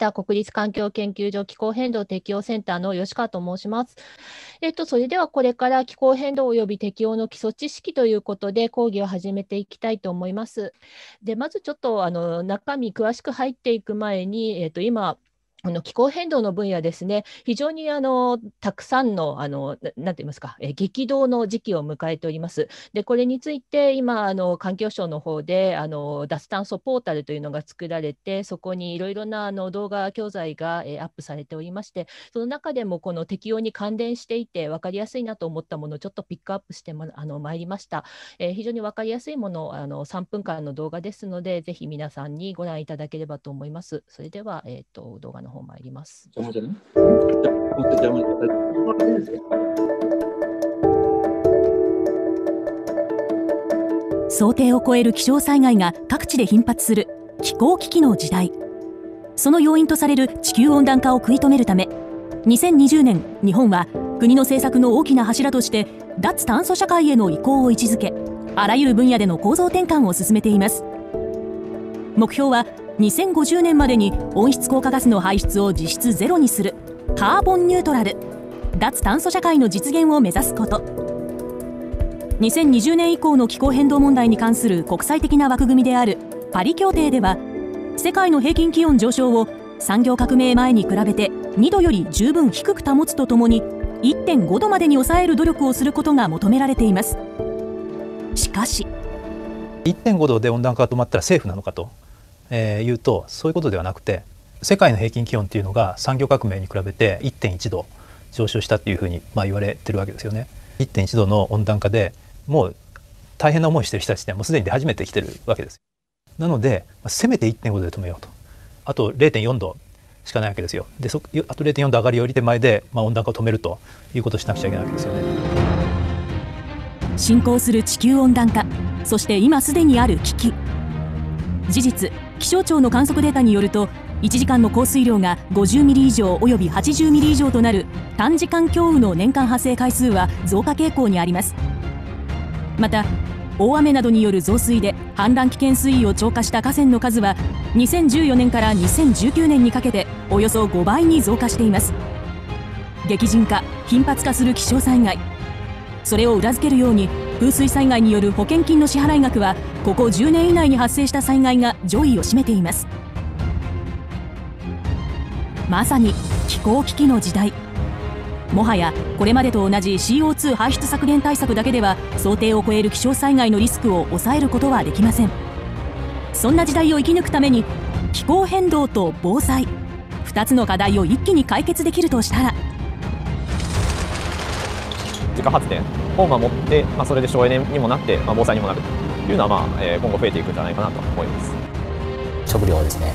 た国立環境研究所気候変動適応センターの吉川と申します。えっと、それではこれから気候変動及び適応の基礎知識ということで講義を始めていきたいと思います。で、まずちょっとあの中身詳しく入っていく前に、えっと、今、あの気候変動の分野ですね、非常にあのたくさんのあのなて言いますか、え激動の時期を迎えております。で、これについて今あの環境省の方であの脱炭素ポータルというのが作られて、そこにいろいろなあの動画教材が、えアップされておりまして、その中でもこの適用に関連していて分かりやすいなと思ったものをちょっとピックアップしてまあの参りました。え非常に分かりやすいものあの3分間の動画ですので、ぜひ皆さんにご覧いただければと思います。それではえっ、ー、と動画の方参ります。邪魔想定を超える気象災害が各地で頻発する気候危機の時代その要因とされる地球温暖化を食い止めるため2020年日本は国の政策の大きな柱として脱炭素社会への移行を位置づけあらゆる分野での構造転換を進めています目標は2050年までに温室効果ガスの排出を実質ゼロにするカーボンニュートラル脱炭素社会の実現を目指すこと2020年以降の気候変動問題に関する国際的な枠組みであるパリ協定では世界の平均気温上昇を産業革命前に比べて2度より十分低く保つとともに1.5度までに抑える努力をすることが求められていますしかし1.5度で温暖化が止まったら政府なのかとえー、言うとそういうことではなくて世界の平均気温っていうのが産業革命に比べて1.1度上昇したっていうふうにまあ言われてるわけですよね。1.1度の温暖化でもう大変な思いしてる人たちってもうすでに出始めてきてるわけです。なので、まあ、せめて1.5度で止めようと。あと0.4度しかないわけですよ。でそあと0.4度上がりより手前で、まあ、温暖化を止めるということをしなくちゃいけないわけですよね。進行する地球温暖化そして今すでにある危機事実気象庁の観測データによると1時間の降水量が50ミリ以上および80ミリ以上となる短時間強雨の年間発生回数は増加傾向にありますまた大雨などによる増水で氾濫危険水位を超過した河川の数は2014年から2019年にかけておよそ5倍に増加しています激甚化頻発化する気象災害それを裏付けるように風水災害による保険金の支払額はここ10年以内に発生した災害が上位を占めていますまさに気候危機の時代もはやこれまでと同じ CO2 排出削減対策だけでは想定を超える気象災害のリスクを抑えることはできませんそんな時代を生き抜くために気候変動と防災2つの課題を一気に解決できるとしたら自家発電を守って、まあ、それで省エネにもなって、まあ、防災にもなるというのは、まあえー、今後増えていくんじゃないかなと思います。食料ですね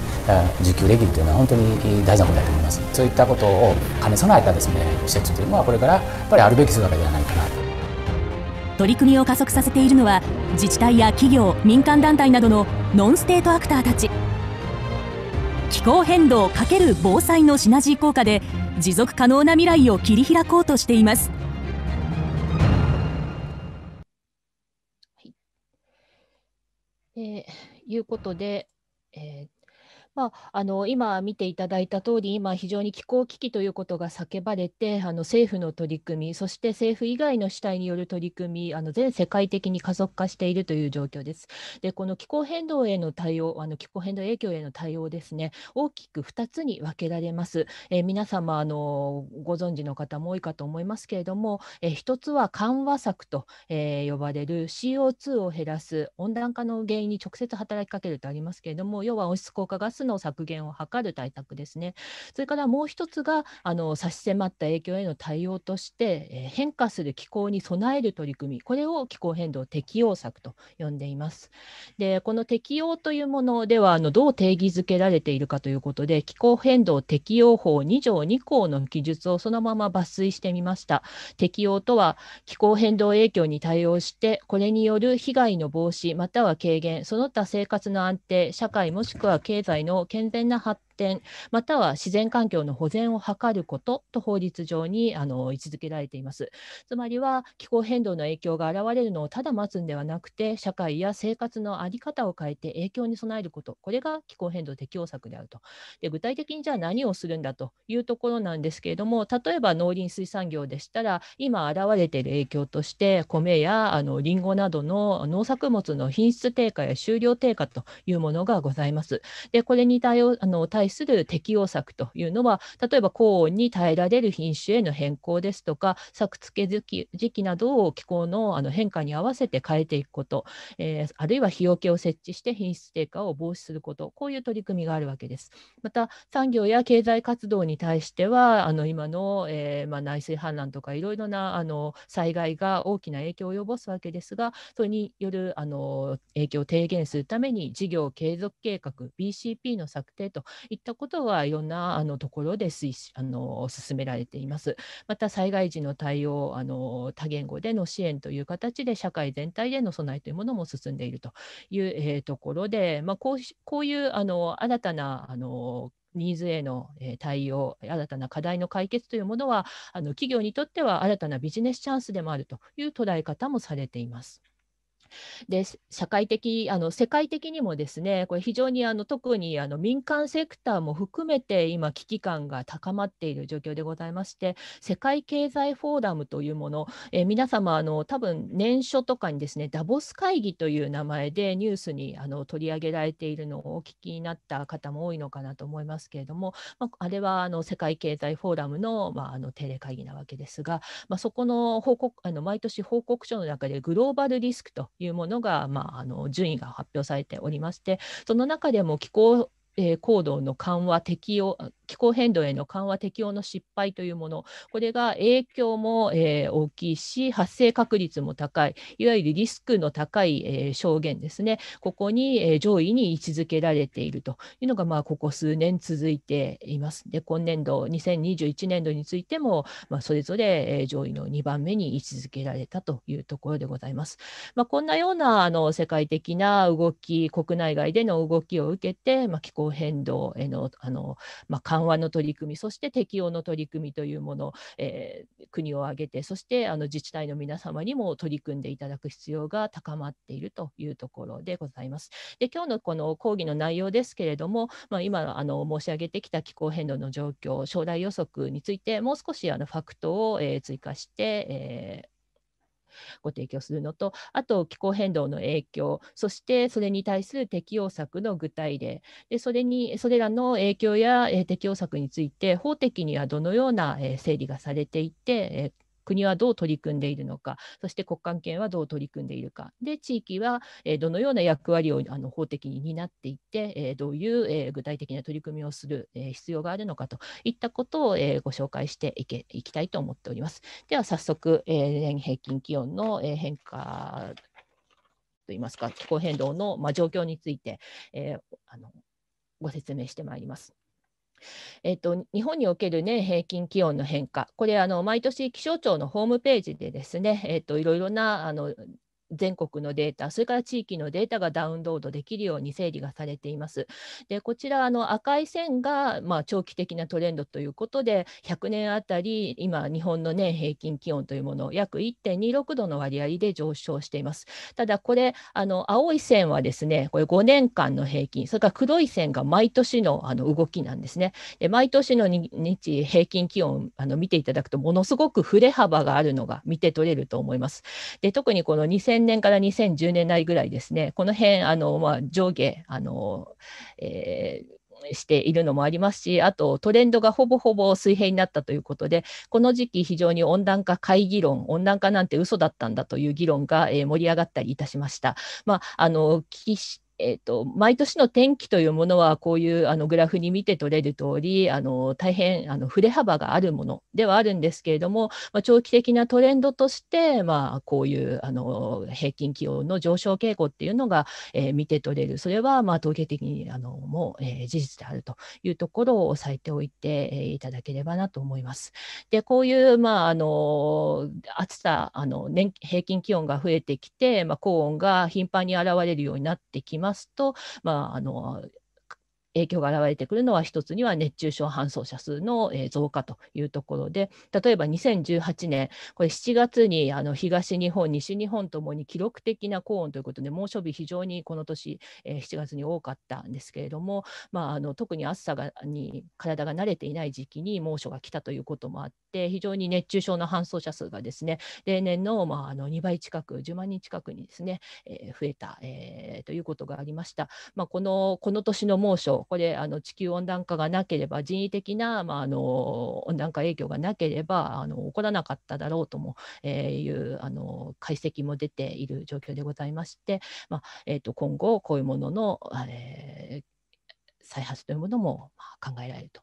自給できるというのは本当に大事なことだと思いますそういったことを兼ね備えたですね施設というのはこれからやっぱりあるべき姿ではないかな取り組みを加速させているのは自治体や企業民間団体などのノンステートアクターたち気候変動かける防災のシナジー効果で持続可能な未来を切り開こうとしていますいうことで、えー、まあ、あの今見ていただいた通り、今、非常に気候危機ということが叫ばれて、あの政府の取り組み、そして政府以外の主体による取り組み、あの全世界的に加速化しているという状況です。で、この気候変動への対応、あの気候変動影響への対応ですね、大きく2つに分けられます。え皆様あの、ご存知の方も多いかと思いますけれども、え1つは緩和策と、えー、呼ばれる CO2 を減らす、温暖化の原因に直接働きかけるとありますけれども、要は温室効果ガスの削減を図る対策ですね。それからもう一つがあの差し迫った影響への対応として、え変化する気候に備える取り組み、これを気候変動適応策と呼んでいます。で、この適応というものではあのどう定義づけられているかということで、気候変動適応法2条2項の記述をそのまま抜粋してみました。適用とは気候変動影響に対応して、これによる被害の防止または軽減、その他生活の安定、社会もしくは経済の健全な発展または自然環境の保全を図ることと法律上にあの位置づけられていますつまりは気候変動の影響が現れるのをただ待つんではなくて社会や生活の在り方を変えて影響に備えることこれが気候変動適応策であるとで具体的にじゃあ何をするんだというところなんですけれども例えば農林水産業でしたら今現れている影響として米やあのリンゴなどの農作物の品質低下や収量低下というものがございます。でこれに対応あの対対する適応策というのは例えば高温に耐えられる品種への変更ですとか作付け時期時期などを気候のあの変化に合わせて変えていくこと、えー、あるいは日よけを設置して品質低下を防止することこういう取り組みがあるわけです。また産業や経済活動に対してはあの今の、えー、まあ、内水氾濫とかいろいろなあの災害が大きな影響を及ぼすわけですがそれによるあの影響を低減するために事業継続計画 BCP の策定といいったことはいろんなあのところで推あの進められています。また災害時の対応あの多言語での支援という形で社会全体での備えというものも進んでいるという、えー、ところで、まあ、こうこういうあの新たなあのニーズへの対応、新たな課題の解決というものは、あの企業にとっては新たなビジネスチャンスでもあるという捉え方もされています。で社会的あの世界的にもですねこれ非常にあの特にあの民間セクターも含めて今危機感が高まっている状況でございまして世界経済フォーラムというもの、え皆様あの多分年初とかにですねダボス会議という名前でニュースにあの取り上げられているのをお聞きになった方も多いのかなと思いますけれども、まあ、あれはあの世界経済フォーラムの,、まあ、あの定例会議なわけですが、まあ、そこの報告あの毎年報告書の中でグローバルリスクといういうものが、まあ、あの順位が発表されておりましてその中でも気候えー、行動の緩和適用気候変動への緩和適用の失敗というものこれが影響も、えー、大きいし発生確率も高いいわゆるリスクの高い、えー、証言ですねここに、え上位に位置づけられているというのが、まあ、ここ数年続いています。で今年度2021年度についても、まあ、それぞれ、え上位の2番目に位置づけられたというところでございます。まあ、こんなようなあの世界的な動き国内外での動きを受けて、まあ、気候候変動へのあの、まあ、緩和の取り組みそして適用の取り組みというもの、えー、国を挙げてそしてあの自治体の皆様にも取り組んでいただく必要が高まっているというところでございます。で今日のこの講義の内容ですけれども、まあ、今あの申し上げてきた気候変動の状況将来予測についてもう少しあのファクトを、えー、追加して、えーご提供するのとあと気候変動の影響そしてそれに対する適用策の具体例でそれにそれらの影響や、え適用策について法的にはどのような、え整理がされていて、国はどう取り組んでいるのか、そして国関係はどう取り組んでいるか、で地域はどのような役割をあの法的に担っていって、どういう具体的な取り組みをする必要があるのかといったことをご紹介していけいきたいと思っております。では早速、年平均気温の変化といいますか、気候変動の状況について、えー、あのご説明してまいります。えっと、日本における、ね、平均気温の変化、これあの、毎年気象庁のホームページでですね、えっと、いろいろなあの全国のデータ、それから地域のデータがダウンロードできるように整理がされています。でこちらあの赤い線が、まあ、長期的なトレンドということで、100年あたり今、日本の年平均気温というものを約1.26度の割合で上昇しています。ただこれあの青い線はですね、これ5年間の平均、それから黒い線が毎年のあの動きなんですね。で毎年の日平均気温あの見ていただくと、ものすごく振れ幅があるのが見て取れると思います。で特にこの2 2000年から2010年代ぐらいですね、この辺、あのまあ、上下、あのえーしているのもありますし、あとトレンドがほぼほぼ水平になったということで、この時期、非常に温暖化会議論、温暖化なんて嘘だったんだという議論が、えー、盛り上がったりいたしました。まあ、あの気えーと、毎年の天気というものはこういうあのグラフに見て取れる通りあり大変あの振れ幅があるものではあるんですけれども、まあ、長期的なトレンドとして、まあ、こういうあの平均気温の上昇傾向っていうのが、えー、見て取れるそれはまあ統計的にあのもう、えー、事実であるというところを押さえておいて、えいただければなと思います。でこういう、まあ、あの暑さあの年平均気温が増えてきて、まあ、高温が頻繁に現れるようになってきますますと、まあ、あの影響が現れてくるのは一つには熱中症搬送者数の増加というところで例えば2018年これ7月にあの東日本西日本ともに記録的な高温ということで猛暑日非常にこの年、え7月に多かったんですけれども、まあ、あの特に暑さがに体が慣れていない時期に猛暑が来たということもあって非常に熱中症の搬送者数がですね例年の,、まあ、あの2倍近く10万人近くにですね、え増えた、えということがありました。まあ、このこの年の猛暑これあの地球温暖化がなければ人為的な、まあ、あの温暖化影響がなければあの起こらなかっただろうとも、えー、いうあの解析も出ている状況でございまして、まあえー、と今後こういうものの、えー、再発というものも考えられると。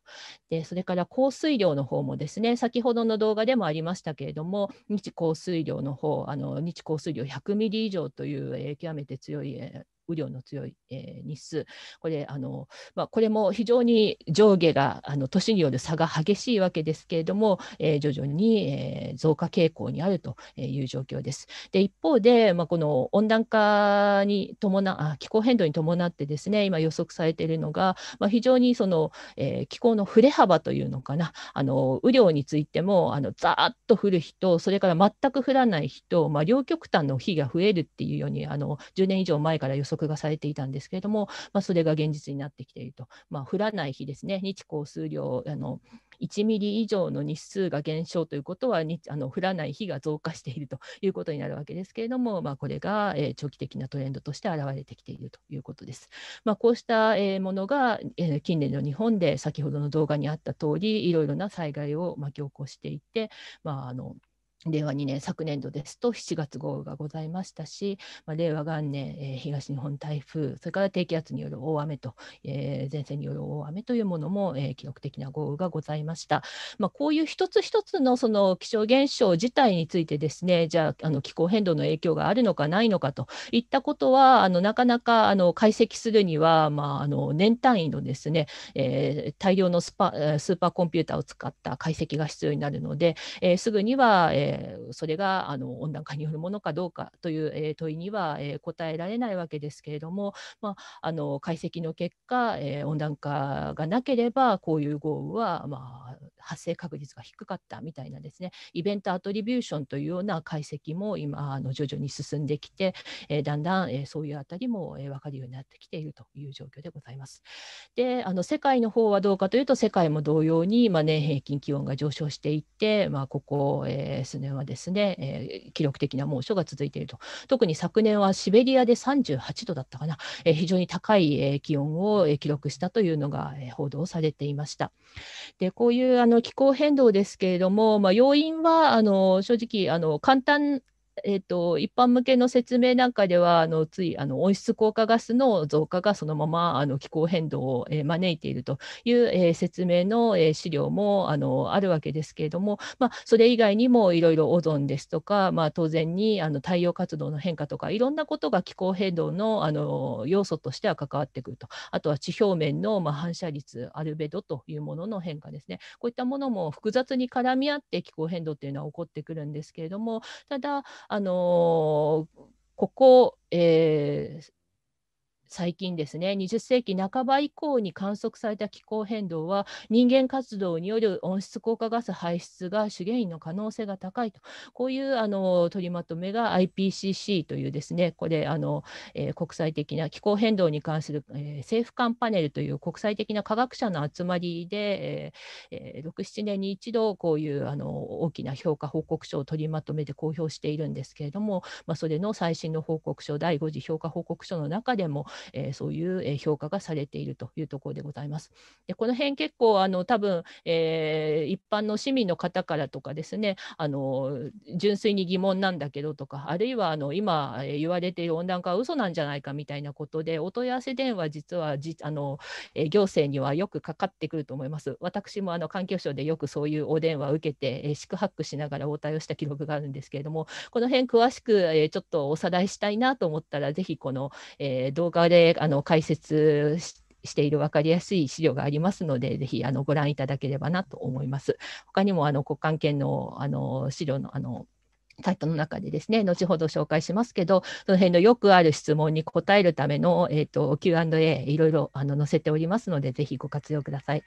でそれから降水量の方もですね先ほどの動画でもありましたけれども日降水量の方あの日降水量100ミリ以上という、えー、極めて強い、え雨量の強い、えー、日数これあの、まあ、これも非常に上下があの年による差が激しいわけですけれども、えー、徐々に、えー、増加傾向にあるという状況です。で一方で、まあ、この温暖化に伴あ気候変動に伴ってですね今予測されているのが、まあ、非常にその、えー、気候の振れ幅というのかなあの雨量についてもあのざーっと降る日とそれから全く降らない日と、まあ、両極端の日が増えるっていうようにあの10年以上前から予測測がされていたんですけれども、まあ、それが現実になってきていると、まあ、降らない日ですね、日降数量あの1ミリ以上の日数が減少ということはあの降らない日が増加しているということになるわけですけれども、まあ、これが、えー、長期的なトレンドとして現れてきているということです。まあ、こうした、えー、ものが、えー、近年の日本で先ほどの動画にあった通りいろいろな災害を、まあ、強行していて、まああの令和2年昨年度ですと7月豪雨がございましたし、まあ、令和元年、えー、東日本台風それから低気圧による大雨と、えー、前線による大雨というものも、えー、記録的な豪雨がございました、まあ、こういう一つ一つのその気象現象自体についてですねじゃああの気候変動の影響があるのかないのかといったことはあのなかなかあの解析するには、まあ、あの年単位のですね、えー、大量のスパスーパーコンピューターを使った解析が必要になるので、えー、すぐには、えーえー、それがあの温暖化によるものかどうかという、え問いには、え答えられないわけですけれども、まあ、あの解析の結果、え温暖化がなければこういう豪雨は、まあ、発生確率が低かったみたいなですねイベントアトリビューションというような解析も今あの徐々に進んできて、えだんだん、えそういうあたりも、えー、分かるようになってきているという状況でございます。であの世界の方はどうかというと世界も同様に、まあ、年平均気温が上昇していって、まあ、ここ、えー、年はですね、えー、記録的な猛暑が続いていると特に昨年はシベリアで38度だったかな、えー、非常に高い、えー、気温を記録したというのが、え報道されていましたでこういうあの気候変動ですけれども、まあ、要因はあの正直あの簡単えーと、一般向けの説明なんかではあのついあの温室効果ガスの増加がそのままあの気候変動を、えー、招いているという、えー、説明の、えー、資料もあのあるわけですけれども、まあ、それ以外にもいろいろオゾンですとか、まあ、当然にあの太陽活動の変化とかいろんなことが気候変動のあの要素としては関わってくるとあとは地表面の、まあ、反射率アルベドというものの変化ですねこういったものも複雑に絡み合って気候変動というのは起こってくるんですけれどもただあのここ、えー、最近ですね20世紀半ば以降に観測された気候変動は人間活動による温室効果ガス排出が主原因の可能性が高いとこういうあの取りまとめが IPCC というですねこれあの、えー、国際的な気候変動に関する、えー、政府間パネルという国際的な科学者の集まりで、えー、67年に一度こういうあの大きな評価報告書を取りまとめて公表しているんですけれども、まあ、それの最新の報告書第5次評価報告書の中でもえー、そういう評価がされているというところでございます。でこの辺結構あの多分、えー、一般の市民の方からとかですねあの純粋に疑問なんだけどとかあるいはあの今言われている温暖化は嘘なんじゃないかみたいなことでお問い合わせ電話実はじあの行政にはよくかかってくると思います。私もあの環境省でよくそういうお電話を受けて、四苦八苦しながら応対をした記録があるんですけれども、この辺詳しく、えちょっとおさらいしたいなと思ったら、ぜひこの、え動画であの解説している分かりやすい資料がありますので、ぜひあのご覧いただければなと思います。他にもあの国関係のあの資料のあのサイトの中でですね、後ほど紹介しますけど、その辺のよくある質問に答えるための、えーと、Q&A、いろいろあの載せておりますので、ぜひご活用ください。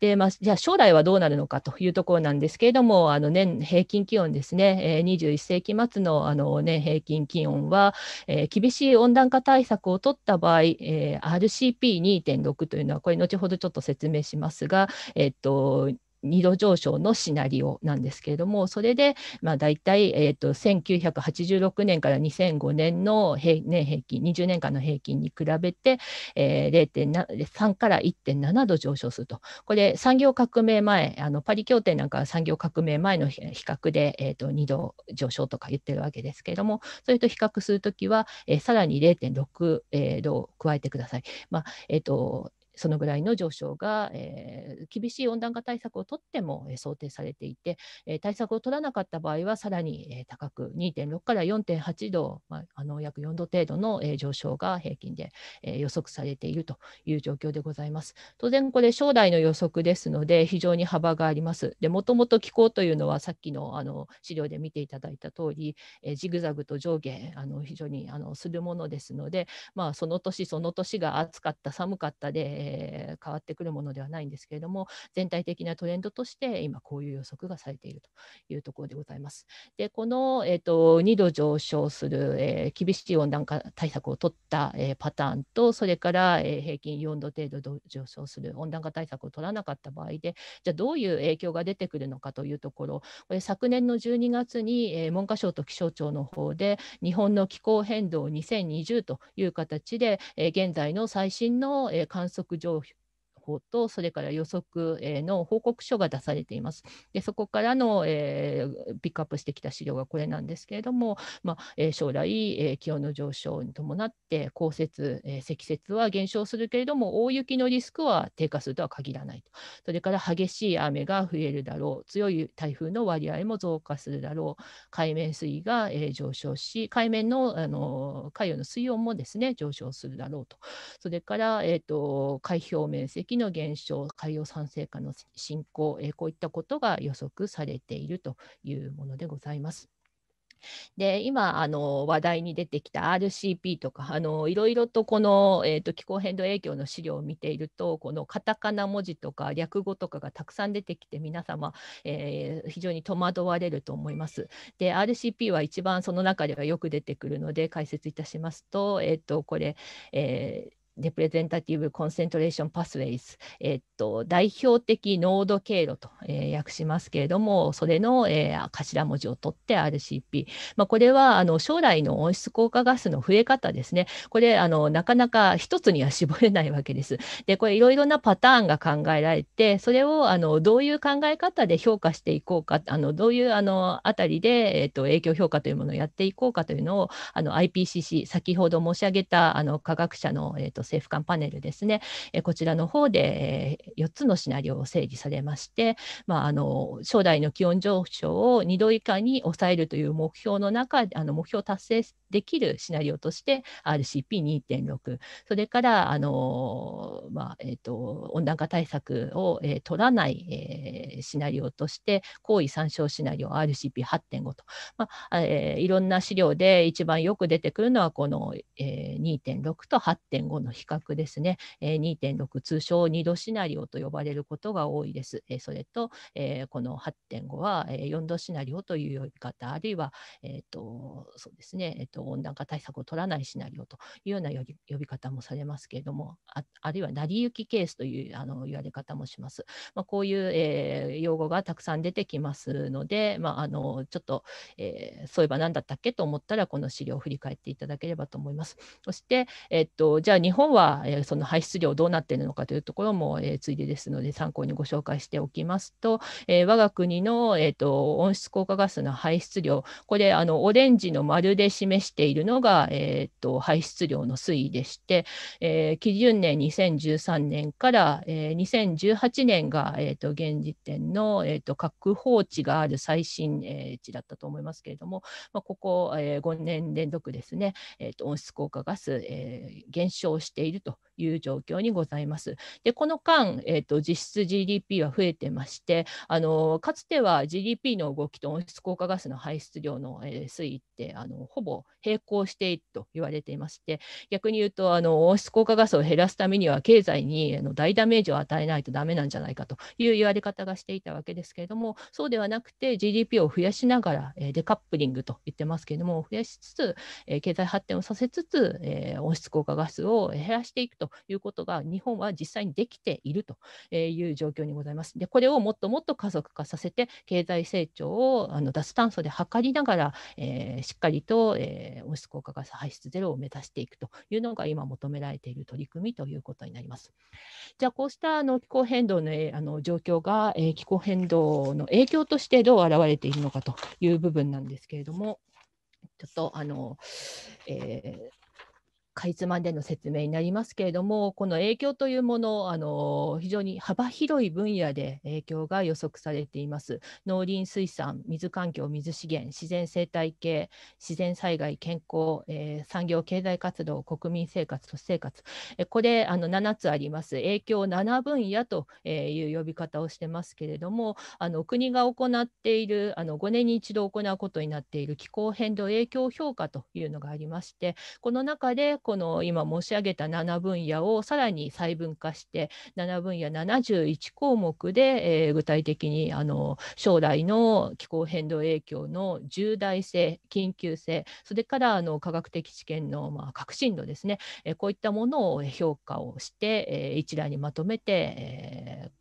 で、まあ、じゃあ将来はどうなるのかというところなんですけれども、あの年平均気温ですね、え21世紀末のあの年平均気温は、えー、厳しい温暖化対策を取った場合、えー、RCP2.6 というのは、これ後ほどちょっと説明しますが、えっ、ー、と、2度上昇のシナリオなんですけれども、それで、まあ、大体、えと、1986年から2005年の平年平均、20年間の平均に比べて、え0.3から1.7度上昇すると、これ、産業革命前、あのパリ協定なんかは産業革命前の比較で、えと、2度上昇とか言ってるわけですけれども、それと比較するときは、えさらに0.6、えー、度加えてください。まあえっとそのぐらいの上昇が、えー、厳しい温暖化対策をとっても、え想定されていて、えー、対策を取らなかった場合はさらに、え高く2.6から4.8度、まあ、あの約4度程度の、え上昇が平均で、え予測されているという状況でございます。当然これ将来の予測ですので非常に幅があります。でもともと気候というのはさっきのあの資料で見ていただいた通り、えー、ジグザグと上下あの非常にあのするものですので、まあ、その年その年が暑かった寒かったでえー、変わってくるものではないんですけれども全体的なトレンドとして今こういう予測がされているというところでございます。でこの、えーと、2度上昇する、えー、厳しい温暖化対策を取った、えー、パターンとそれから、え平均4度程度上昇する温暖化対策を取らなかった場合でじゃあどういう影響が出てくるのかというところこれ昨年の12月に、え文科省と気象庁の方で日本の気候変動2020という形で、え現在の最新の、え観測上報と、それから予測の報告書が出されています。でそこからの、えー、ピックアップしてきた資料がこれなんですけれども、まあ、え将来、えー、気温の上昇に伴って降雪、え積雪は減少するけれども、大雪のリスクは低下するとは限らないと。それから激しい雨が増えるだろう、強い台風の割合も増加するだろう、海面水位が、え上昇し、海面のあの海洋の水温もですね上昇するだろうと。それから、えーと、と海表面積の減少、海洋酸性化の進行、えこういったことが予測されているというものでございます。で今あの話題に出てきた RCP とかあのいろいろとこの、えーと、気候変動影響の資料を見ているとこのカタカナ文字とか略語とかがたくさん出てきて皆様、えー、非常に戸惑われると思います。で RCP は一番その中ではよく出てくるので解説いたしますと,、えーと、とこれ、えーレプレゼンタティブ・コンセントレーション・パスウェイズ、えっと、代表的濃度経路と、えー、訳しますけれども、それの、えー、頭文字を取って RCP。まあ、これはあの将来の温室効果ガスの増え方ですね。これあの、なかなか一つには絞れないわけです。で、これいろいろなパターンが考えられて、それをあのどういう考え方で評価していこうか、あのどういうあのあたりで、えっと、影響評価というものをやっていこうかというのを、あの IPCC、先ほど申し上げたあの科学者の、えっと政府間パネルですね、えこちらの方で、え4つのシナリオを整理されまして、まあ、あの将来の気温上昇を2度以下に抑えるという目標の中あの目標を達成できるシナリオとして RCP2.6 それからあの、まあえーと、温暖化対策を、えー、取らない、えー、シナリオとして高位参照シナリオ RCP8.5 と、まあえー、いろんな資料で一番よく出てくるのはこの、えー、2.6と8.5の比較ですね、え2.6通称2度シナリオと呼ばれることが多いです。えそれと、えこの8.5は、え4度シナリオという呼び方、あるいは、えーとそうですねえーと、温暖化対策を取らないシナリオというような呼び方もされますけれども、あるいは成り行きケースというあの言われ方もします。まあ、こういう、えー、用語がたくさん出てきますので、まあ、あのちょっと、えー、そういえば何だったっけと思ったら、この資料を振り返っていただければと思います。そして、えっと、じゃあ日本本は、その排出量どうなっているのかというところも、ついでですので参考にご紹介しておきますと、我が国の、えと、温室効果ガスの排出量これあのオレンジの丸で示しているのが、えと、排出量の推移でして、え基準年2013年から、え2018年が、えと、現時点の、えと確保値がある最新、値だったと思いますけれども、まあ、ここ、え5年連続ですね、えと温室効果ガス、え減少してているという状況にございます。でこの間、えーと、実質 GDP は増えてましてあのかつては GDP の動きと温室効果ガスの排出量の、えー、推移ってあのほぼ並行していると言われていまして逆に言うとあの温室効果ガスを減らすためには経済にあの大ダメージを与えないとダメなんじゃないかという言われ方がしていたわけですけれどもそうではなくて GDP を増やしながら、えー、デカップリングと言ってますけれども増やしつつ、えー、経済発展をさせつつ、え温室効果ガスを減らしていくとということが日本は実際にできているという状況にございます。でこれをもっともっと加速化させて経済成長をあの脱炭素で図りながら、えー、しっかりと、えー、温室効果ガス排出ゼロを目指していくというのが今求められている取り組みということになります。じゃあこうしたあの気候変動のあの状況が、えー、気候変動の影響としてどう現れているのかという部分なんですけれども。ちょっとあの、えーかいつまんでの説明になりますけれども、この影響というもの、あの非常に幅広い分野で影響が予測されています。農林水産、水環境、水資源、自然生態系、自然災害、健康、えー、産業経済活動、国民生活、都市生活、えこれあの7つあります。影響7分野という呼び方をしてますけれども、あの国が行っているあの5年に一度行うことになっている気候変動影響評価というのがありまして、この中でこの今申し上げた7分野をさらに細分化して7分野71項目で、えー、具体的にあの将来の気候変動影響の重大性緊急性それからあの科学的知見の、まあ、革新度ですね、えー、こういったものを評価をして、えー、一覧にまとめて、えー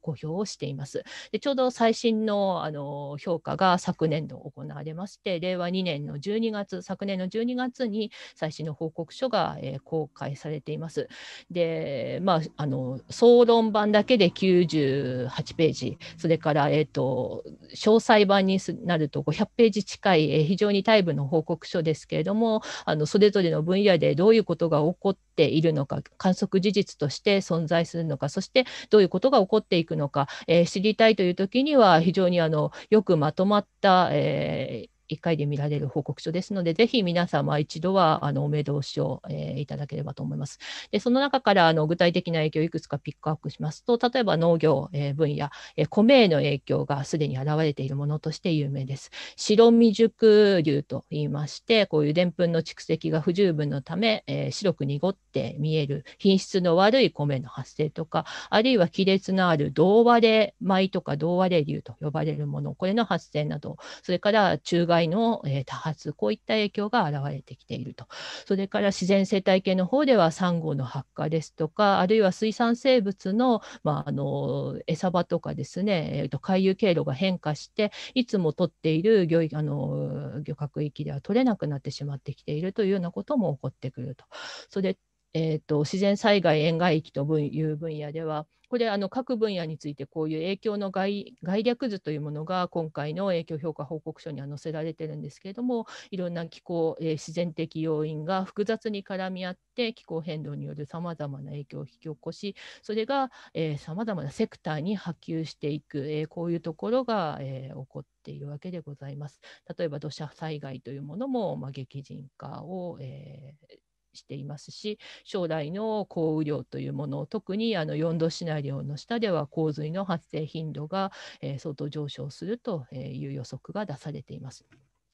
公表をしています。でちょうど最新のあの評価が昨年度行われまして、令和2年の12月、昨年の12月に最新の報告書が、えー、公開されています。で、まあ、あの総論版だけで98ページ、それから、えーと、詳細版になると500ページ近い、えー、非常に大部の報告書ですけれども、あのそれぞれの分野でどういうことが起こってているのか観測事実として存在するのかそしてどういうことが起こっていくのか、えー、知りたいという時には非常にあのよくまとまった、えー1回で見られる報告書ですので、ぜひ皆様一度はあのお目通しを、えー、いただければと思います。でその中からあの具体的な影響をいくつかピックアップしますと、例えば農業、えー、分野、えー、米への影響がすでに現れているものとして有名です。白未熟流と言いまして、こういうでんぷんの蓄積が不十分のため、えー、白く濁って見える品質の悪い米の発生とか、あるいは亀裂のある銅割れ米とか銅割れ流と呼ばれるもの、これの発生など、それから中外害の、え多発、こういった影響が現れてきていると。それから自然生態系の方では、サンゴの発火ですとか、あるいは水産生物の,、まあ、あの餌場とかですね、えーと、回遊経路が変化して、いつも取っている漁あの漁獲域では取れなくなってしまってきているというようなことも起こってくると。それえーと、自然災害沿岸域という分野ではこれあの各分野についてこういう影響の概略図というものが今回の影響評価報告書には載せられてるんですけれどもいろんな気候、えー、自然的要因が複雑に絡み合って気候変動によるさまざまな影響を引き起こしそれがさまざまなセクターに波及していく、えー、こういうところが、えー、起こっているわけでございます。例えば土砂災害というものも、まあ、激甚化を、えーしていますし将来の降雨量というものを特にあの4度シナリオの下では洪水の発生頻度が、え相当上昇するという予測が出されています。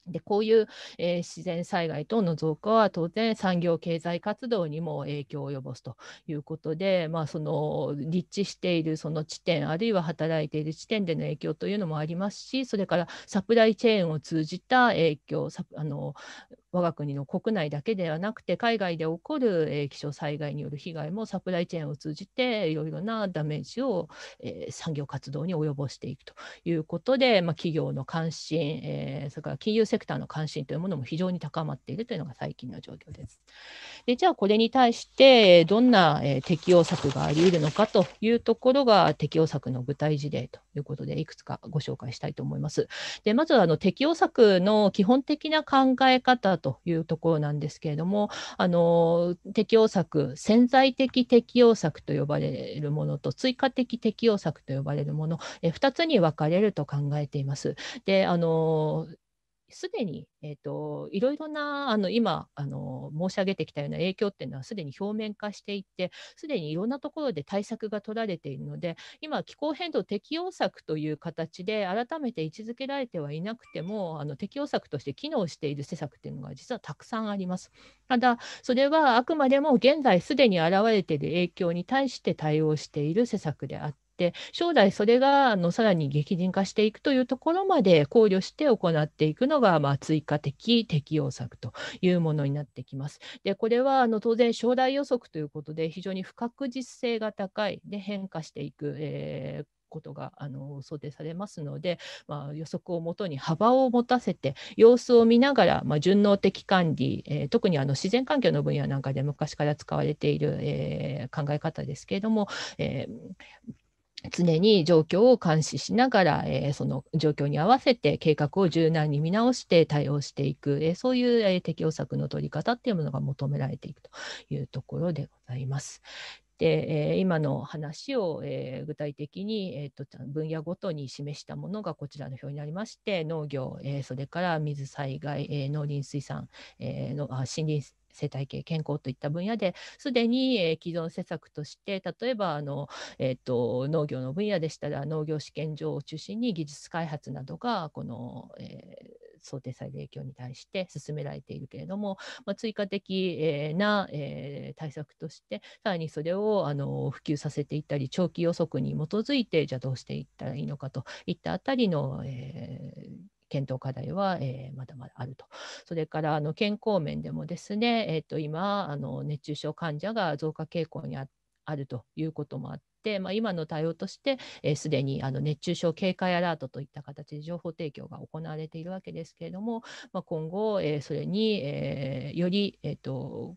でこういう、えー、自然災害等の増加は当然産業経済活動にも影響を及ぼすということで、まあ、その立地しているその地点あるいは働いている地点での影響というのもありますしそれからサプライチェーンを通じた影響あの我が国の国内だけではなくて海外で起こる、えー、気象災害による被害もサプライチェーンを通じていろいろなダメージを、えー、産業活動に及ぼしていくということで、まあ、企業の関心、えー、それから金融セクターの関心というものも非常に高まっているというのが最近の状況です。でじゃあこれに対してどんな、え適用策があり得るのかというところが適用策の具体事例ということでいくつかご紹介したいと思います。でまずはあの適用策の基本的な考え方というところなんですけれども、あの適応策、潜在的適応策と呼ばれるものと、追加的適応策と呼ばれるもの、え2つに分かれると考えています。であのすでに、えーと、といろいろなあの今あの申し上げてきたような影響っていうのはすでに表面化していってすでにいろんなところで対策が取られているので今気候変動適応策という形で改めて位置づけられてはいなくてもあの適応策として機能している施策っていうのが実はたくさんあります。ただそれはあくまでも現在すでに現れている影響に対して対応している施策であっ、将来それがあのさらに激甚化していくというところまで考慮して行っていくのが、まあ、追加的適用策というものになってきます。でこれはあの当然将来予測ということで非常に不確実性が高いで変化していく、えーことがあの想定されますので、まあ、予測をもとに幅を持たせて様子を見ながら、まあ、順応的管理、えー、特にあの自然環境の分野なんかで昔から使われている、えー、考え方ですけれども、えー、常に状況を監視しながら、えー、その状況に合わせて計画を柔軟に見直して対応していく、えー、そういう、えー、適応策の取り方っていうものが求められていくというところでございます。で、えー、今の話を、えー、具体的に、えーと、分野ごとに示したものがこちらの表になりまして農業、えー、それから水災害、えー、農林水産、えー、のあ森林生態系健康といった分野ですでに、えー、既存施策として例えばあの、えーと、農業の分野でしたら農業試験場を中心に技術開発などがこの、えー、想定される影響に対して進められているけれども、まあ、追加的、えー、な、えー、対策としてさらにそれをあの普及させていったり長期予測に基づいてじゃあどうしていったらいいのかといったあたりの、えー、検討課題は、えー、まだまだあると。それからあの健康面でもですね、えー、と今あの熱中症患者が増加傾向にああるということもあって。まあ、今の対応としてすで、えー、にあの熱中症警戒アラートといった形で情報提供が行われているわけですけれども、まあ、今後、えー、それに、えー、より、えーと、と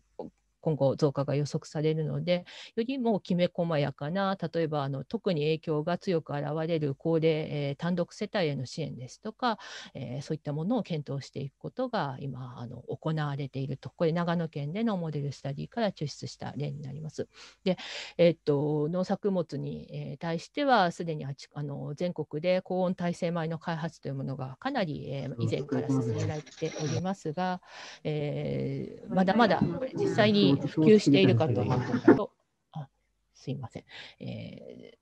今後増加が予測されるのでよりもきめ細やかな例えばあの特に影響が強く現れる高齢、えー、単独世帯への支援ですとか、えー、そういったものを検討していくことが今あの行われているとこれ長野県でのモデルスタディから抽出した例になります。で、えー、っと農作物に対してはすでにあちあの全国で高温耐性米の開発というものがかなり、え以前から進められておりますが、えまだまだ実際に普及しているかというと、すいません、えー、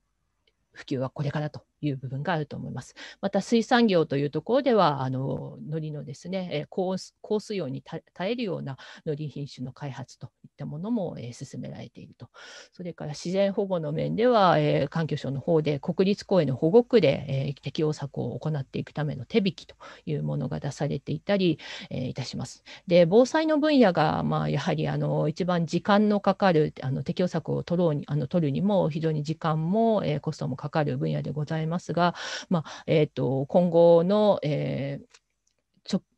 普及はこれからという部分があると思います。また水産業というところではあの海苔のですね高高水温に耐えるような海苔品種の開発といったものも、えー、進められていると。それから自然保護の面では、えー、環境省の方で国立公園の保護区で、えー、適応策を行っていくための手引きというものが出されていたり、えー、いたします。で防災の分野が、まあ、やはりあの一番時間のかかるあの適応策を取ろうにあの取るにも非常に時間も、えー、コストもかかる分野でございます。ますが、まあえーと、今後の、えー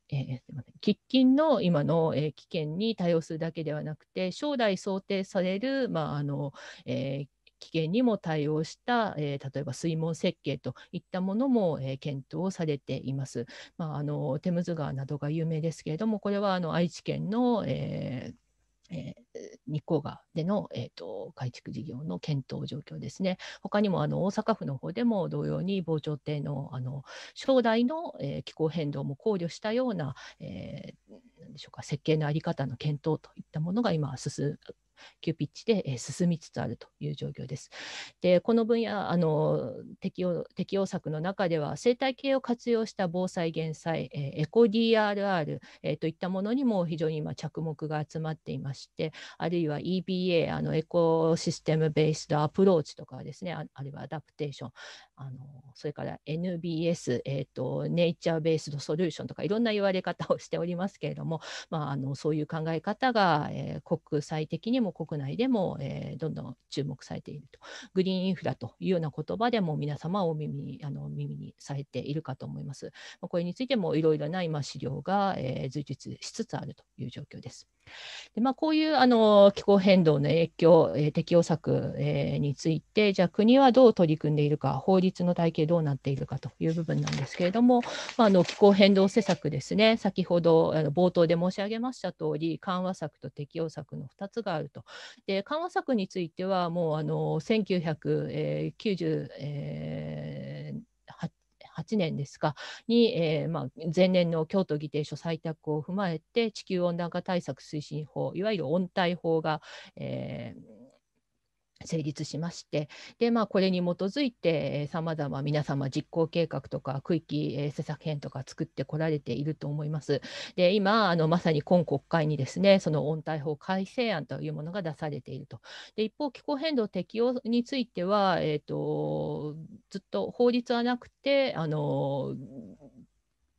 えー、喫緊の今の、えー、危険に対応するだけではなくて将来想定される、まああのえー、危険にも対応した、えー、例えば水門設計といったものも、えー、検討されています。まあ、あのテムズ川などが有名ですけれどもこれはあの愛知県の、えーえー、日光川での、えーと、改築事業の検討状況ですね、他にもあの大阪府の方でも同様に防潮堤のあの将来の、えー、気候変動も考慮したような、えー、でしょうか設計の在り方の検討といったものが今進急ピッチで、え進みつつあるという状況です。でこの分野あの適用適用策の中では生態系を活用した防災・減災、えエコ DRR、えといったものにも非常に今着目が集まっていましてあるいは EBA あのエコシステム・ベースド・アプローチとかですねあるいはアダプテーションあのそれから NBS、えーと、とネイチャー・ベースド・ソリューションとかいろんな言われ方をしておりますけれども、まあ、あのそういう考え方が、えー、国際的にもも国内でも、えー、どんどん注目されていると。グリーンインフラというような言葉でも皆様お耳にあの耳にされているかと思います。これについてもいろいろな今資料が、えー、充実しつつあるという状況です。でまあ、こういうあの気候変動の影響、えー、適用策、えー、について、じゃあ国はどう取り組んでいるか、法律の体系どうなっているかという部分なんですけれども、まあ、あの気候変動施策ですね、先ほどあの冒頭で申し上げました通り、緩和策と適用策の2つがあると。で緩和策については、もうあの1990、えー2008年ですかに、えーまあ、前年の京都議定書採択を踏まえて地球温暖化対策推進法いわゆる温帯法が、えー成立しましてで、まあ、これに基づいてさまざま皆様実行計画とか区域施策編とか作ってこられていると思います。で今あのまさに今国会にですねその温帯法改正案というものが出されていると。で一方気候変動適用については、えーと、とずっと法律はなくてあの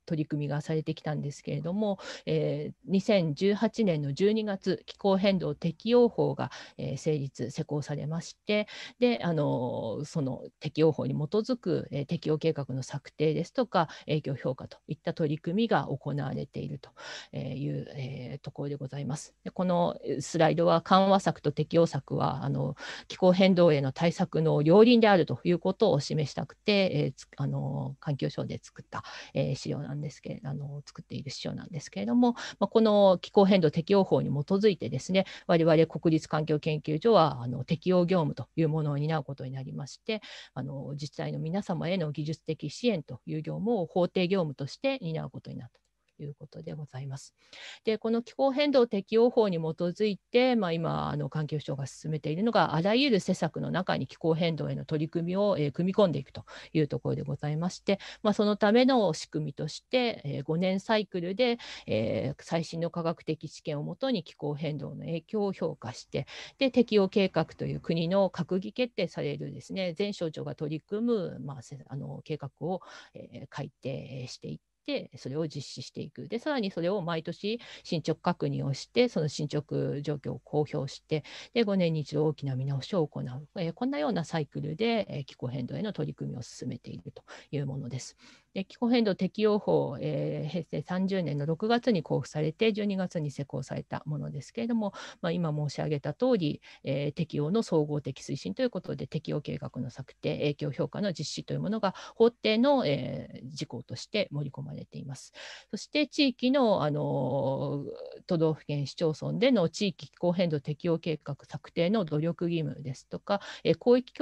取り組みがされてきたんですけれども、えー、2018年の12月気候変動適用法が、えー、成立施行されましてであのその適用法に基づく、えー、適用計画の策定ですとか影響評価といった取り組みが行われているという、えー、ところでございます。でこのスライドは緩和策と適用策はあの気候変動への対策の両輪であるということを示したくて、えー、あの環境省で作った、え資料なんです。んですけれどあの作っている市長なんですけれども、まあ、この気候変動適応法に基づいてですね我々国立環境研究所はあの適用業務というものを担うことになりましてあの自治体の皆様への技術的支援という業務を法定業務として担うことになったいうことでございます。でこの気候変動適応法に基づいて、まあ、今あの環境省が進めているのがあらゆる施策の中に気候変動への取り組みを、えー、組み込んでいくというところでございまして、まあ、そのための仕組みとして、えー、5年サイクルで、えー、最新の科学的知見をもとに気候変動の影響を評価してで適用計画という国の閣議決定されるですね全省庁が取り組む、まあ、あの計画を、えー、改定していってて、それを実施していく。で、さらにそれを毎年進捗確認をして、その進捗状況を公表して、で、5年に一度大きな見直しを行う。えー、こんなようなサイクルで、え気候変動への取り組みを進めているというものです。で気候変動適用法、えー、平成30年の6月に交付されて12月に施行されたものですけれども、まあ、今申し上げた通り、えー、適用の総合的推進ということで適用計画の策定影響評価の実施というものが法定の、えー、事項として盛り込まれています。そして地域の、あの都道府県市町村での地域気候変動適用計画策定の努力義務ですとか、えー、広域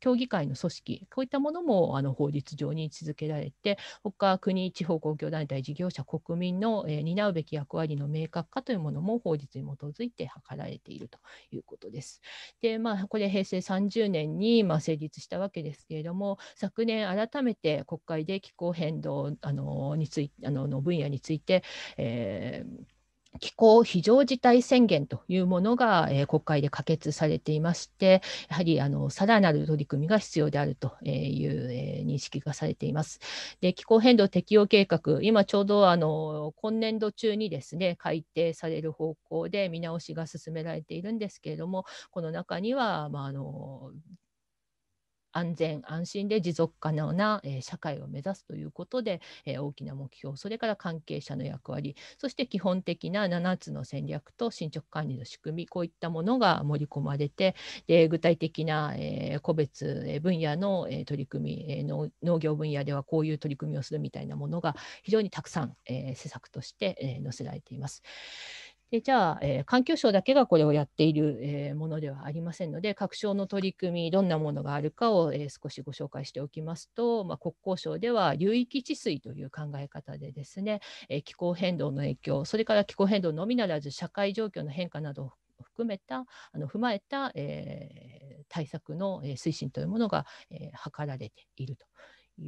協議会の組織こういったものもあの法律上に位置づけられれて、他国、地方公共団体、事業者、国民の、えー、担うべき役割の明確化というものも法律に基づいて図られているということです。で、まあ、これ平成30年に、まあ、成立したわけですけれども、昨年改めて国会で気候変動あのについあのの分野について、えー気候非常事態宣言というものが、えー、国会で可決されていまして、やはりあのさらなる取り組みが必要であるという、えー、認識がされています。で気候変動適用計画、今ちょうどあの今年度中にですね改定される方向で見直しが進められているんですけれども、この中には、まあ、あの安全安心で持続可能な、え社会を目指すということで、え大きな目標それから関係者の役割そして基本的な7つの戦略と進捗管理の仕組みこういったものが盛り込まれてで具体的な、え個別分野の、え取り組み、え農業分野ではこういう取り組みをするみたいなものが非常にたくさん、え施策として、え載せられています。でじゃあ、えー、環境省だけがこれをやっている、えー、ものではありませんので、各省の取り組み、どんなものがあるかを、えー、少しご紹介しておきますと、まあ、国交省では流域治水という考え方でですね、え気候変動の影響、それから気候変動のみならず社会状況の変化などを含めたあの踏まえた、え対策の推進というものが、え図られていると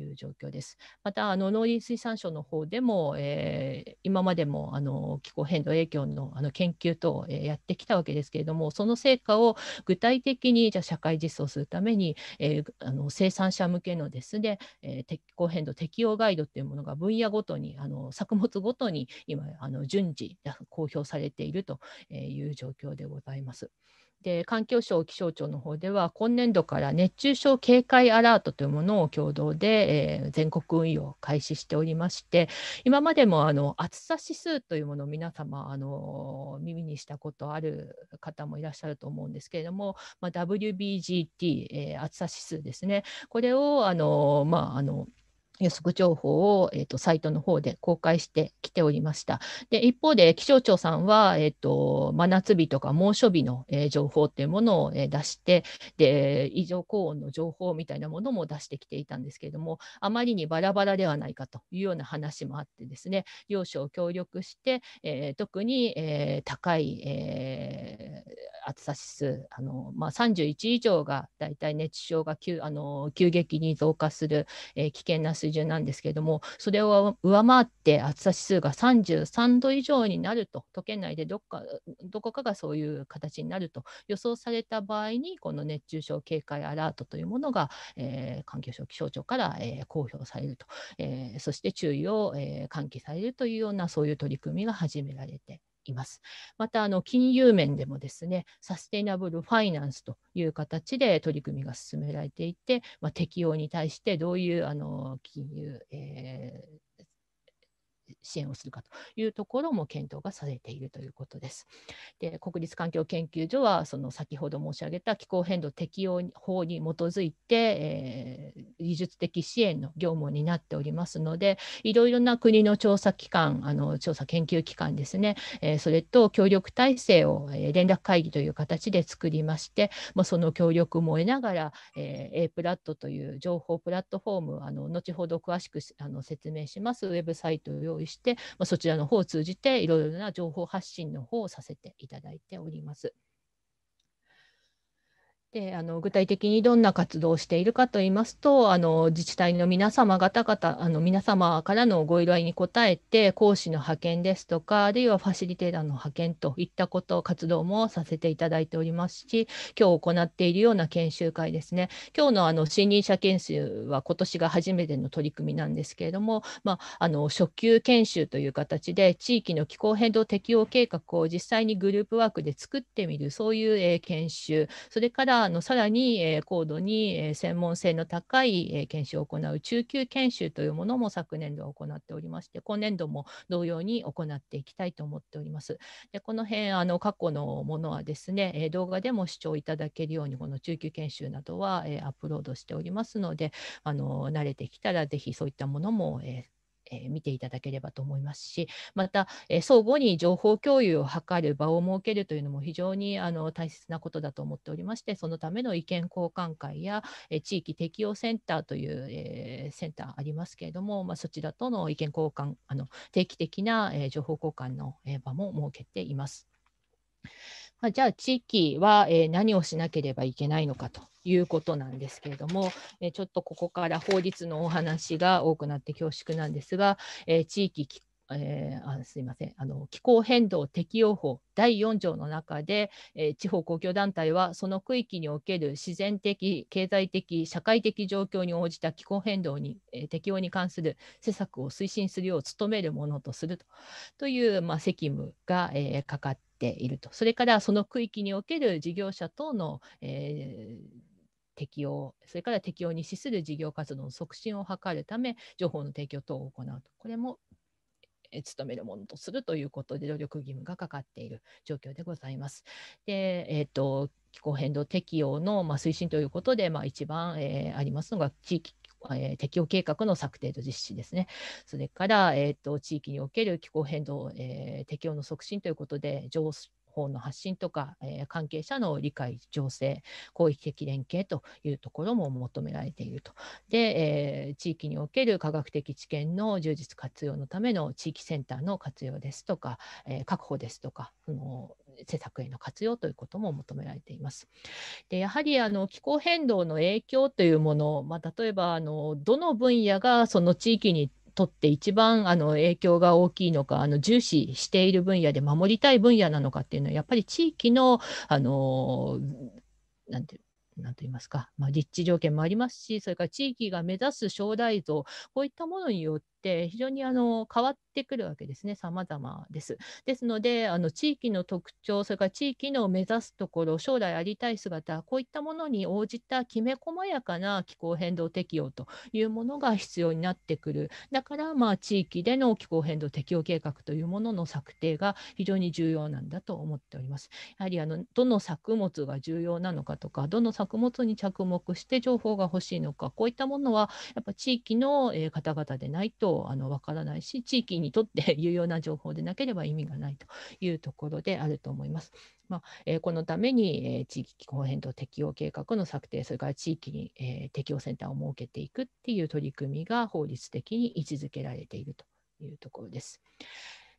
いう状況です。またあの農林水産省の方でも、えー、今までもあの気候変動影響のあの研究等をやってきたわけですけれどもその成果を具体的にじゃ社会実装するために、えー、あの生産者向けのですね、えー、気候変動適用ガイドというものが分野ごとにあの作物ごとに今あの順次公表されているという状況でございます。で環境省気象庁の方では今年度から熱中症警戒アラートというものを共同で、えー、全国運用を開始しておりまして今までもあの暑さ指数というものを皆様あの耳にしたことある方もいらっしゃると思うんですけれども、まあ、WBGT、えー、暑さ指数ですねこれをあの、まああの予測情報を、えーと、サイトの方で公開してきておりました。で一方で気象庁さんは、えーと、と真夏日とか猛暑日の、えー、情報というものを、えー、出してで異常高温の情報みたいなものも出してきていたんですけれどもあまりにバラバラではないかというような話もあってですね両省協力して、えー、特に、えー、高い、えー、暑さ指数あの、まあ、31以上がだいたい熱中症が急あの急激に増加する、えー、危険な水準なんですけれども、それを上回って暑さ指数が33度以上になると、都県内でどっかどこかがそういう形になると予想された場合に、この熱中症警戒アラートというものが、えー、環境省、気象庁から、えー、公表されると、えー、そして注意を、え喚起されるというような、そういう取り組みが始められています。またあの金融面でもですねサステイナブルファイナンスという形で取り組みが進められていて、まあ、適用に対してどういうあの金融、えー支援をするかというところも検討がされているということです。で国立環境研究所はその先ほど申し上げた気候変動適用法に基づいて、えー、技術的支援の業務になっておりますのでいろいろな国の調査機関あの調査研究機関ですね、えー、それと協力体制を、え連絡会議という形で作りまして、まあ、その協力も得ながら、えー、A プラットという情報プラットフォームあの後ほど詳しくあの説明しますウェブサイトを用意意して、まあ、そちらの方を通じていろいろな情報発信の方をさせていただいております。であの具体的にどんな活動をしているかといいますとあの自治体の皆様方々あの皆様からのご依頼に応えて講師の派遣ですとかあるいはファシリテーターの派遣といったこと活動もさせていただいておりますし今日行っているような研修会ですね今日のあの新任者研修は今年が初めての取り組みなんですけれども、まあ、あの初級研修という形で地域の気候変動適応計画を実際にグループワークで作ってみるそういう、え研修それからあのさらに、えー、高度に、えー、専門性の高い、えー、研修を行う中級研修というものも昨年度は行っておりまして今年度も同様に行っていきたいと思っております。でこの辺あの過去のものはですね、え動画でも視聴いただけるようにこの中級研修などは、えアップロードしておりますのであの慣れてきたらぜひそういったものも、えーえ見ていただければと思いますしまた、え相互に情報共有を図る場を設けるというのも非常にあの大切なことだと思っておりましてそのための意見交換会や、え地域適用センターという、えセンターありますけれども、まあ、そちらとの意見交換あの定期的な、え情報交換の、え場も設けています。まあ、じゃあ地域は、えー、何をしなければいけないのかということなんですけれども、えー、ちょっとここから法律のお話が多くなって恐縮なんですが、えー、地域えー、あすいませんあの気候変動適用法第4条の中で、えー、地方公共団体はその区域における自然的経済的社会的状況に応じた気候変動に、えー、適用に関する施策を推進するよう努めるものとするとという、まあ、責務が、えー、かかっているとそれからその区域における事業者等の、えー、適用、それから適用に資する事業活動の促進を図るため、情報の提供等を行うと、これも勤めるものとするということで努力義務がかかっている状況でございます。で、えーと、気候変動適用の、まあ、推進ということで、まあ、一番、えー、ありますのが地域え適用計画の策定と実施ですね。それから、えーと、地域における気候変動、えー、適用の促進ということで、上法の発信とか、えー、関係者の理解、情勢、広域的連携というところも求められていると。で、えー、地域における科学的知見の充実活用のための地域センターの活用ですとか、えー、確保ですとか、その施策への活用ということも求められています。でやはりあの気候変動の影響というもの、まあ、例えばあのどの分野がその地域にとって一番あの影響が大きいのかあの重視している分野で守りたい分野なのかっていうのはやっぱり地域のあのなんてうなんと言いますか、まあ、立地条件もありますし、それから地域が目指す将来像、こういったものによっって非常にあの変わってくるわけですね様々です。ですのであの地域の特徴それから地域の目指すところ将来ありたい姿こういったものに応じたきめ細やかな気候変動適用というものが必要になってくるだからまあ地域での気候変動適用計画というものの策定が非常に重要なんだと思っております。やはりあのどの作物が重要なのかとかどの作物に着目して情報が欲しいのかこういったものはやっぱ地域の方々でないとあの分からないし地域にとって 有用な情報でなければ意味がないというところであると思います。まあえー、このために、えー、地域気候変動適用計画の策定それから地域に、えー、適用センターを設けていくっていう取り組みが法律的に位置づけられているというところです。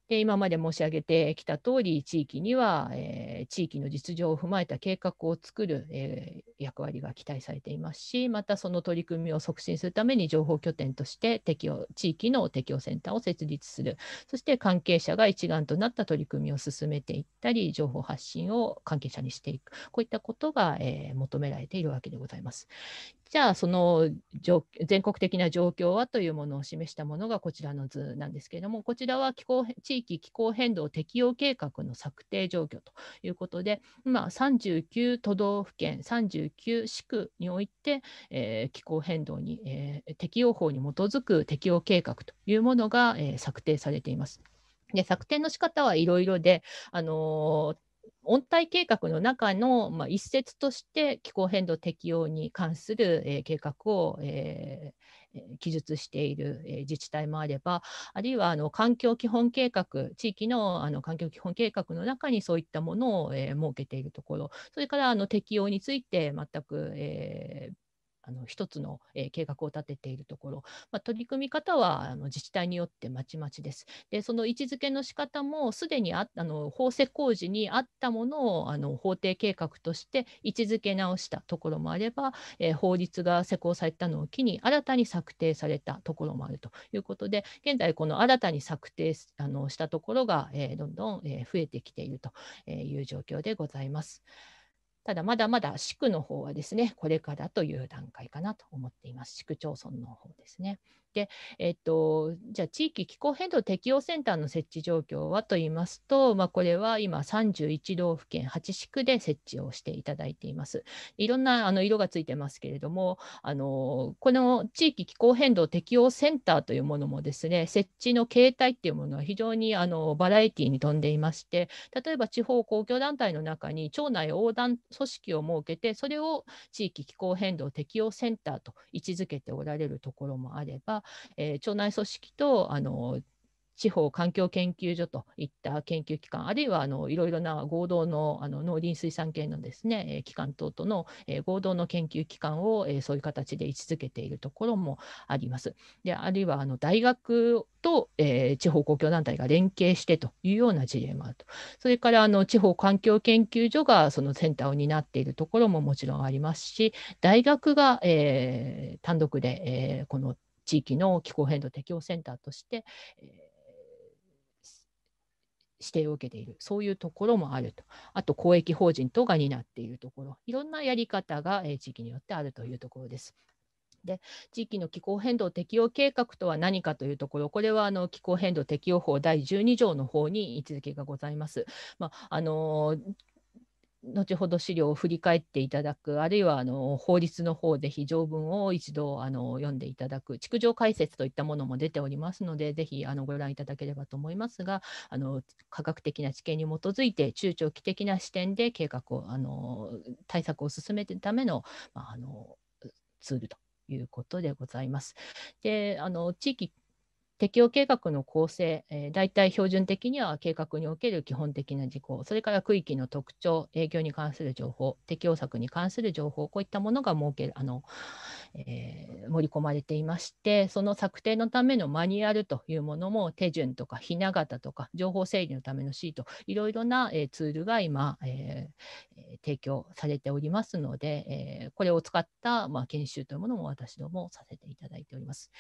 で今まで申し上げてきたとおり地域には、えー、地域の実情を踏まえた計画を作る、えー、役割が期待されていますしまたその取り組みを促進するために情報拠点として適用地域の適用センターを設立するそして関係者が一丸となった取り組みを進めていったり情報発信を関係者にしていくこういったことが、えー、求められているわけでございます。じゃあその全国的な状況はというものを示したものがこちらの図なんですけれどもこちらは気候地域気候変動適用計画の策定状況ということで今39都道府県39 19市区において、えー、気候変動に、えー、適用法に基づく適用計画というものが、えー、策定されています。で策定の仕方はいろいろで、あの温帯計画の中の、まあ、一節として気候変動適用に関する、え計画を、えー記述している自治体もあればあるいはあの環境基本計画地域のあの環境基本計画の中にそういったものを設けているところそれからあの適用について全く、えー、あの一つの、えー、計画を立てているところ、まあ、取り組み方はあの自治体によってまちまちです。でその位置づけの仕方もすでにああの法施工事にあったものをあの法定計画として位置づけ直したところもあれば、えー、法律が施行されたのを機に新たに策定されたところもあるということで現在この新たに策定あのしたところが、えー、どんどん、え増えてきているという状況でございます。ただまだまだ市区の方はですね、これからという段階かなと思っています。市区町村の方ですね。で、えっと、じゃあ地域気候変動適用センターの設置状況はと言いますと、まあ、これは今31道府県8市区で設置をしていただいています。いろんなあの色がついてますけれども、あのこの地域気候変動適用センターというものもですね、設置の形態っていうものは非常にあのバラエティーに富んでいまして、例えば地方公共団体の中に町内横断組織を設けて、それを地域気候変動適用センターと位置づけておられるところもあれば、えー、腸内組織とあの地方環境研究所といった研究機関、あるいはあのいろいろな合同のあの農林水産系のですね、機関等との、えー、合同の研究機関を、えー、そういう形で位置づけているところもあります。であるいはあの大学と、えー、地方公共団体が連携してというような事例もあると。それからあの地方環境研究所がそのセンターを担っているところももちろんありますし、大学が、え単独で、えこの地域の気候変動適応センターとして、え指定を受けているそういうところもあるとあと公益法人等が担っているところいろんなやり方が、え地域によってあるというところです。で地域の気候変動適用計画とは何かというところこれはあの気候変動適用法第12条の方に位置づけがございます。まあ、あのー後ほど資料を振り返っていただく、あるいはあの法律の方で非条文を一度あの読んでいただく、築城解説といったものも出ておりますので、ぜひあのご覧いただければと思いますが、あの科学的な知見に基づいて、中長期的な視点で計画を、あの対策を進めているための,、まあ、あのツールということでございます。であの地域適用計画の構成、えー、大体標準的には計画における基本的な事項、それから区域の特徴、営業に関する情報、適用策に関する情報、こういったものが設けあの、えー、盛り込まれていまして、その策定のためのマニュアルというものも手順とかひな形とか情報整理のためのシート、いろいろな、えー、ツールが今、えー、提供されておりますので、えー、これを使った、まあ、研修というものも私どもさせていただいております。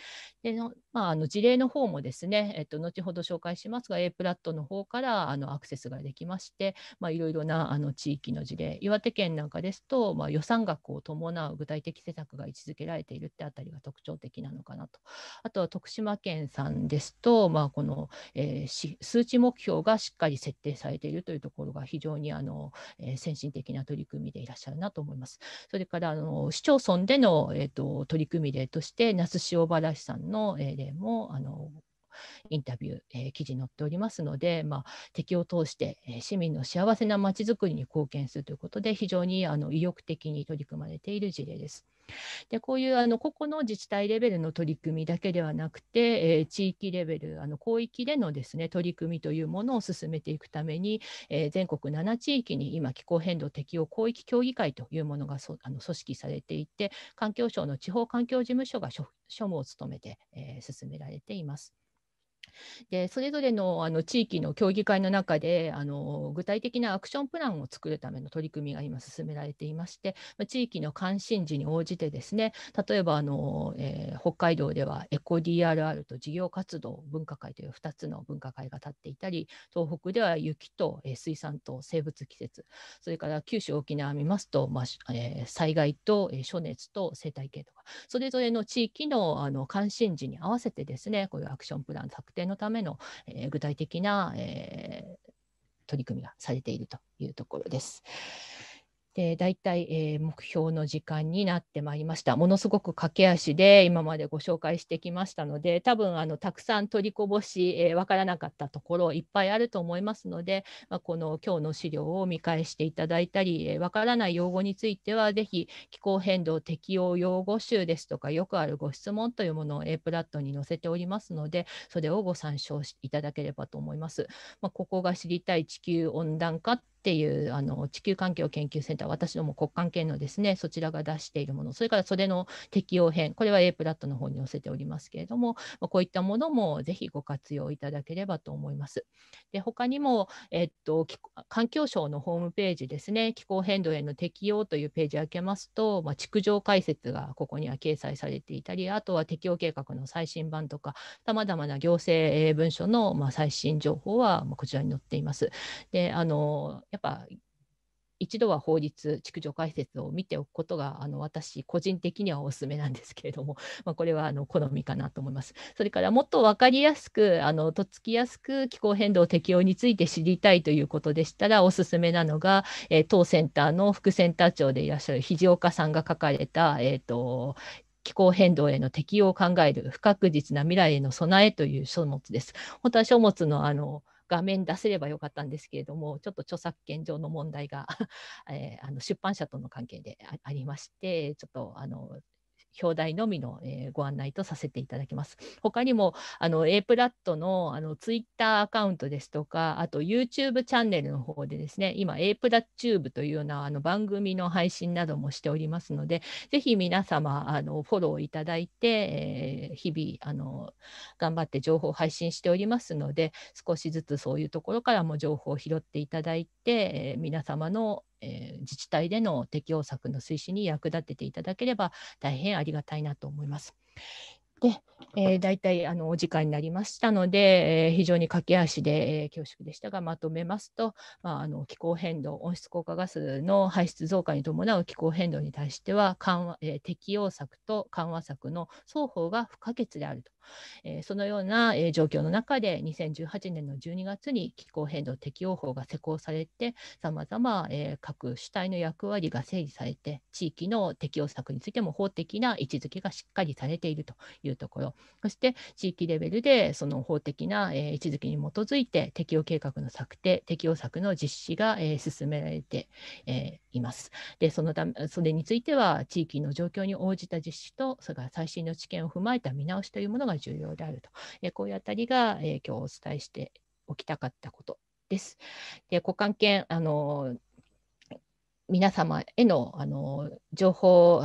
でのまあ、あの事例の方もですね、えっと、後ほど紹介しますが A プラットの方からあのアクセスができましていろいろなあの地域の事例岩手県なんかですと、まあ、予算額を伴う具体的施策が位置づけられているってあたりが特徴的なのかなとあとは徳島県さんですと、まあ、この、えー、数値目標がしっかり設定されているというところが非常にあの、えー、先進的な取り組みでいらっしゃるなと思います。それからあの市町村での、えーと、取り組み例として那須塩原市さんの、え例もあの know インタビュー、えー、記事載っておりますので、まあ、敵を通して、え市民の幸せなまちづくりに貢献するということで非常にあの意欲的に取り組まれている事例です。でこういうあの個々の自治体レベルの取り組みだけではなくて、えー、地域レベルあの広域でのですね取り組みというものを進めていくために、えー、全国7地域に今気候変動適用広域協議会というものがそあの組織されていて環境省の地方環境事務所が所務を務めて、えー、進められています。でそれぞれのあの地域の協議会の中であの具体的なアクションプランを作るための取り組みが今進められていまして、ま地域の関心事に応じてですね例えばあの、えー、北海道ではエコ DRR と事業活動分科会という2つの分科会が立っていたり東北では雪と、え水産と生物季節それから九州沖縄見ますと、まあ、えー、災害と、え暑熱と生態系とかそれぞれの地域のあの関心事に合わせてですねこういうアクションプラン策定定のための、えー、具体的な、えー、取り組みがされているというところです。で大体、えー、目標の時間になってまいりました。ものすごく駆け足で今までご紹介してきましたので多分あのたくさん取りこぼし、えー、分からなかったところいっぱいあると思いますので、まあ、この今日の資料を見返していただいたり、えー、分からない用語についてはぜひ気候変動適用用語集ですとかよくあるご質問というものを A プラットに載せておりますのでそれをご参照いただければと思います。まあ、ここが知りたい地球温暖化っていうあの地球環境研究センター、私ども国関係のですね、そちらが出しているもの、それからそれの適用編、これは A プラットの方に載せておりますけれども、こういったものもぜひご活用いただければと思います。で他にも、えっと、環境省のホームページですね、気候変動への適用というページを開けますと、まあ、築城解説がここには掲載されていたり、あとは適用計画の最新版とか、さまざまな行政文書のま最新情報はこちらに載っています。であのやっぱ一度は法律築城解説を見ておくことがあの私個人的にはおすすめなんですけれども、まあ、これはあの好みかなと思います。それからもっと分かりやすくあのとっつきやすく気候変動適用について知りたいということでしたらおすすめなのが、えー、当センターの副センター長でいらっしゃる肘岡さんが書かれた、えーと、と気候変動への適用を考える不確実な未来への備えという書物です。本当は書物のあの画面出せればよかったんですけれども、ちょっと著作権上の問題が えー、あの出版社との関係でありまして、ちょっとあの表題のみの、えー、ご案内とさせていただきます。他にもあの A プラットのあの Twitter アカウントですとか、あと YouTube チャンネルの方でですね、今 A プラチューブというようなあの番組の配信などもしておりますので、ぜひ皆様あのフォローいただいて、えー、日々あの頑張って情報を配信しておりますので、少しずつそういうところからも情報を拾っていただいて、えー、皆様のえー、自治体での適応策の推進に役立てていただければ大変ありがたいなと思います。で、えー、大体あのお時間になりましたので、えー、非常に駆け足で、えー、恐縮でしたが、まとめますと、まあ、あの気候変動、温室効果ガスの排出増加に伴う気候変動に対しては緩和、えー、適用策と緩和策の双方が不可欠であると、えー、そのような、えー、状況の中で、2018年の12月に気候変動適用法が施行されて、さまざま各主体の役割が整理されて、地域の適用策についても法的な位置づけがしっかりされているというるところ、そして地域レベルでその法的な、え位置づけに基づいて適用計画の策定、適用策の実施が、え進められて、えいます。で、そのため、それについては地域の状況に応じた実施と、それから最新の知見を踏まえた見直しというものが重要であると、えこういうあたりが、え今日お伝えしておきたかったことです。で、股関係あの皆様へのあの情報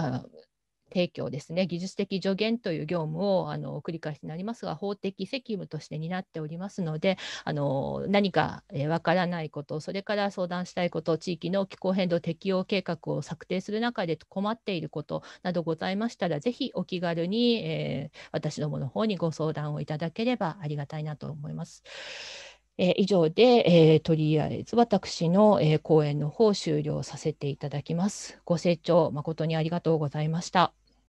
提供ですね、技術的助言という業務をあの繰り返しになりますが、法的責務として担っておりますので、あの何かわ、えからないこと、それから相談したいこと、地域の気候変動適用計画を策定する中で困っていることなどございましたら、ぜひお気軽に、えー、私どもの方にご相談をいただければありがたいなと思います。えー、以上で、えー、とりあえず私の、えー、講演の方終了させていただきます。ご清聴誠にありがとうございました。